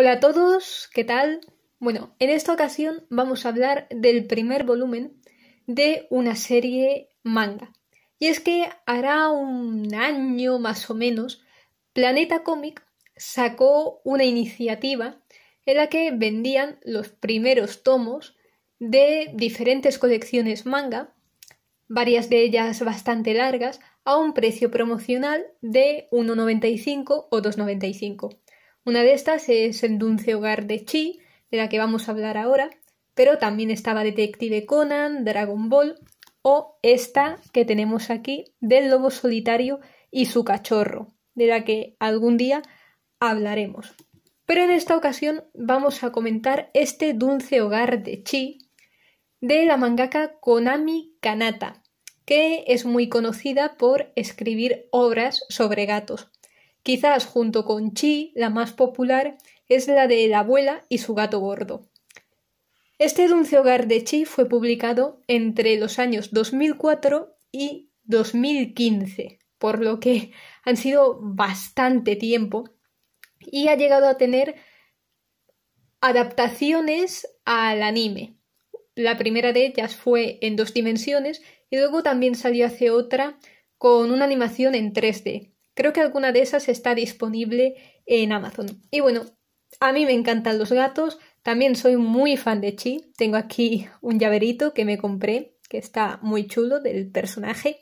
Hola a todos, ¿qué tal? Bueno, en esta ocasión vamos a hablar del primer volumen de una serie manga. Y es que hará un año más o menos, Planeta Comic sacó una iniciativa en la que vendían los primeros tomos de diferentes colecciones manga, varias de ellas bastante largas, a un precio promocional de 1,95 o 2,95. Una de estas es el dulce hogar de Chi, de la que vamos a hablar ahora, pero también estaba Detective Conan, Dragon Ball o esta que tenemos aquí del lobo solitario y su cachorro, de la que algún día hablaremos. Pero en esta ocasión vamos a comentar este dulce hogar de Chi de la mangaka Konami Kanata, que es muy conocida por escribir obras sobre gatos. Quizás junto con Chi, la más popular es la de La abuela y su gato gordo. Este dulce hogar de Chi fue publicado entre los años 2004 y 2015, por lo que han sido bastante tiempo y ha llegado a tener adaptaciones al anime. La primera de ellas fue en dos dimensiones y luego también salió hace otra con una animación en 3D. Creo que alguna de esas está disponible en Amazon. Y bueno, a mí me encantan los gatos. También soy muy fan de Chi. Tengo aquí un llaverito que me compré, que está muy chulo del personaje.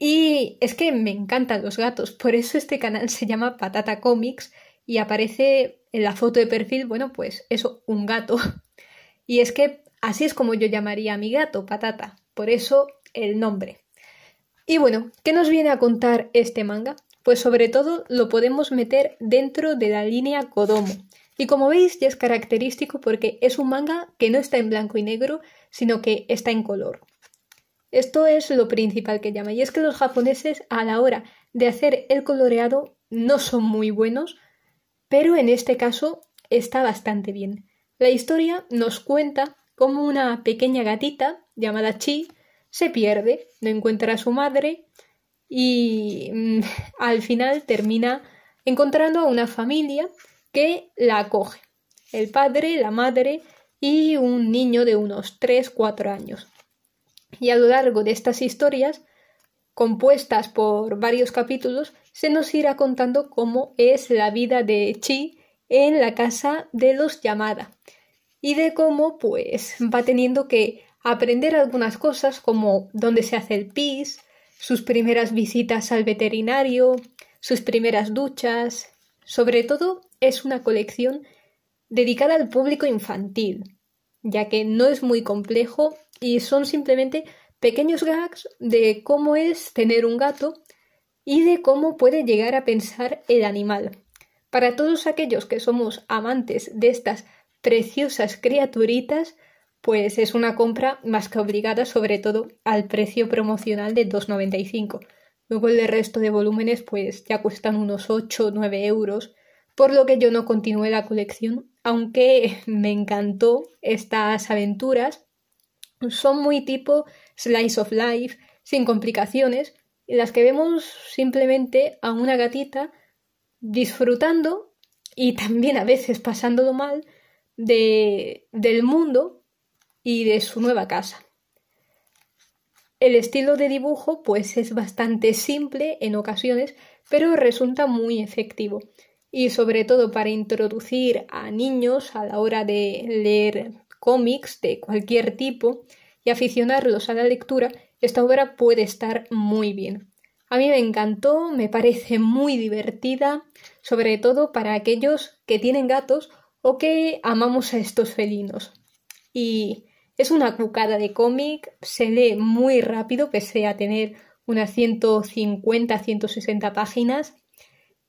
Y es que me encantan los gatos, por eso este canal se llama Patata Comics y aparece en la foto de perfil, bueno, pues eso, un gato. Y es que así es como yo llamaría a mi gato, Patata, por eso el nombre. Y bueno, ¿qué nos viene a contar este manga? Pues sobre todo lo podemos meter dentro de la línea Kodomo. Y como veis ya es característico porque es un manga que no está en blanco y negro, sino que está en color. Esto es lo principal que llama, y es que los japoneses a la hora de hacer el coloreado no son muy buenos, pero en este caso está bastante bien. La historia nos cuenta cómo una pequeña gatita llamada Chi se pierde, no encuentra a su madre y mm, al final termina encontrando a una familia que la acoge. El padre, la madre y un niño de unos 3-4 años. Y a lo largo de estas historias, compuestas por varios capítulos, se nos irá contando cómo es la vida de Chi en la casa de los llamada y de cómo pues va teniendo que aprender algunas cosas como dónde se hace el pis, sus primeras visitas al veterinario, sus primeras duchas. Sobre todo es una colección dedicada al público infantil, ya que no es muy complejo y son simplemente pequeños gags de cómo es tener un gato y de cómo puede llegar a pensar el animal. Para todos aquellos que somos amantes de estas preciosas criaturitas, pues es una compra más que obligada, sobre todo al precio promocional de 2,95. Luego el resto de volúmenes pues ya cuestan unos 8 o 9 euros, por lo que yo no continué la colección, aunque me encantó estas aventuras. Son muy tipo slice of life, sin complicaciones, en las que vemos simplemente a una gatita disfrutando y también a veces pasándolo mal de, del mundo y de su nueva casa. El estilo de dibujo pues es bastante simple en ocasiones, pero resulta muy efectivo y sobre todo para introducir a niños a la hora de leer cómics de cualquier tipo y aficionarlos a la lectura, esta obra puede estar muy bien. A mí me encantó, me parece muy divertida, sobre todo para aquellos que tienen gatos o que amamos a estos felinos. Y es una cucada de cómic, se lee muy rápido, pese a tener unas 150-160 páginas.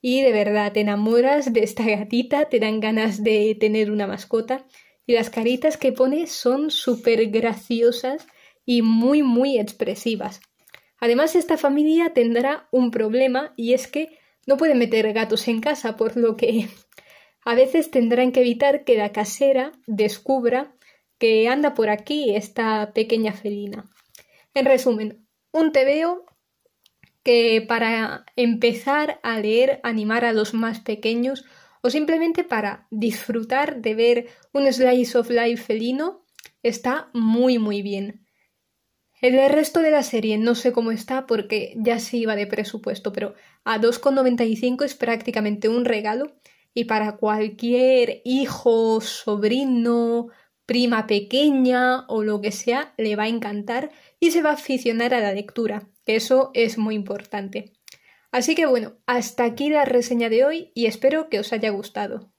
Y de verdad, te enamoras de esta gatita, te dan ganas de tener una mascota. Y las caritas que pone son súper graciosas y muy, muy expresivas. Además, esta familia tendrá un problema y es que no pueden meter gatos en casa, por lo que a veces tendrán que evitar que la casera descubra que anda por aquí esta pequeña felina. En resumen, un tebeo que para empezar a leer, animar a los más pequeños o simplemente para disfrutar de ver un slice of life felino, está muy muy bien. El resto de la serie no sé cómo está porque ya se iba de presupuesto, pero a 2,95 es prácticamente un regalo y para cualquier hijo, sobrino, prima pequeña o lo que sea, le va a encantar y se va a aficionar a la lectura, eso es muy importante. Así que bueno, hasta aquí la reseña de hoy y espero que os haya gustado.